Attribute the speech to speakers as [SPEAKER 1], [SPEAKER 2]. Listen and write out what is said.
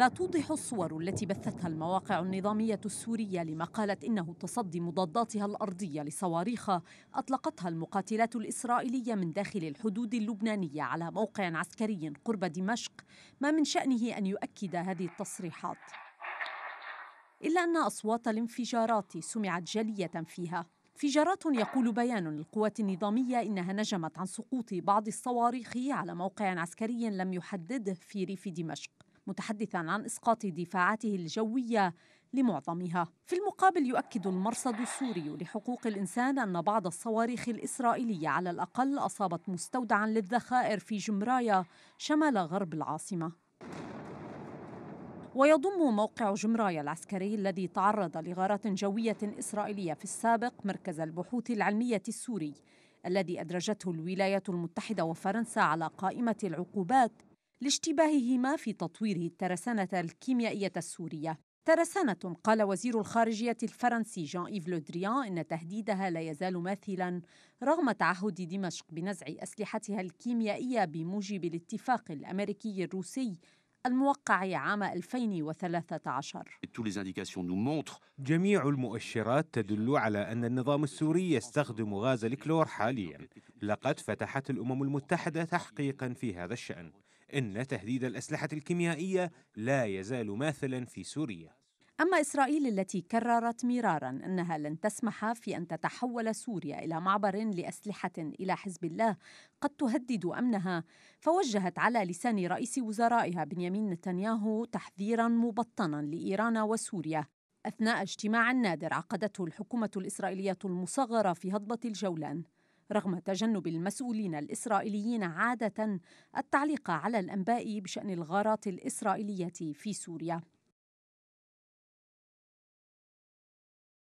[SPEAKER 1] لا توضح الصور التي بثتها المواقع النظامية السورية لما قالت إنه تصدي مضاداتها الأرضية لصواريخ أطلقتها المقاتلات الإسرائيلية من داخل الحدود اللبنانية على موقع عسكري قرب دمشق ما من شأنه أن يؤكد هذه التصريحات إلا أن أصوات الانفجارات سمعت جلية فيها انفجارات يقول بيان للقوات النظامية إنها نجمت عن سقوط بعض الصواريخ على موقع عسكري لم يحدده في ريف دمشق متحدثا عن اسقاط دفاعاته الجويه لمعظمها في المقابل يؤكد المرصد السوري لحقوق الانسان ان بعض الصواريخ الاسرائيليه على الاقل اصابت مستودعا للذخائر في جمرايا شمال غرب العاصمه ويضم موقع جمرايا العسكري الذي تعرض لغارات جويه اسرائيليه في السابق مركز البحوث العلميه السوري الذي ادرجته الولايات المتحده وفرنسا على قائمه العقوبات لاشتباههما في تطوير الترسانة الكيميائية السورية ترسانة قال وزير الخارجية الفرنسي جان إيف لودريان إن تهديدها لا يزال ماثلا رغم تعهد دمشق بنزع أسلحتها الكيميائية بموجب الاتفاق الأمريكي الروسي الموقع عام 2013
[SPEAKER 2] جميع المؤشرات تدل على أن النظام السوري يستخدم غاز الكلور حاليا لقد فتحت الأمم المتحدة تحقيقا في هذا الشأن إن تهديد الأسلحة الكيميائية لا يزال ماثلا في سوريا
[SPEAKER 1] أما إسرائيل التي كررت مرارا أنها لن تسمح في أن تتحول سوريا إلى معبر لأسلحة إلى حزب الله قد تهدد أمنها فوجهت على لسان رئيس وزرائها بنيامين نتنياهو تحذيرا مبطنا لإيران وسوريا أثناء اجتماع نادر عقدته الحكومة الإسرائيلية المصغرة في هضبة الجولان رغم تجنب المسؤولين الإسرائيليين عادة التعليق على الأنباء بشأن الغارات الإسرائيلية في سوريا